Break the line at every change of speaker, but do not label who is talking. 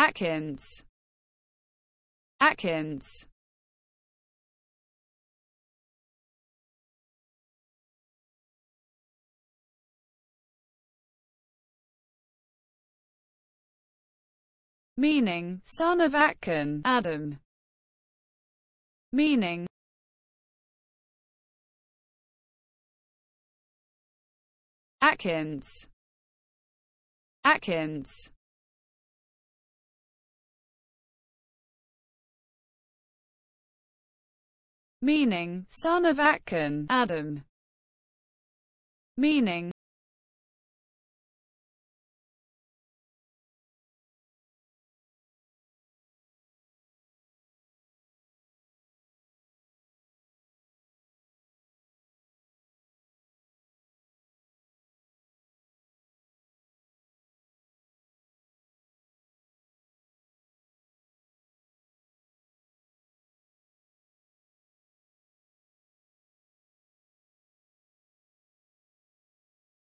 Atkins Atkins meaning son of Atkin, Adam, meaning Atkins, Atkins. meaning son of Atkin, Adam, meaning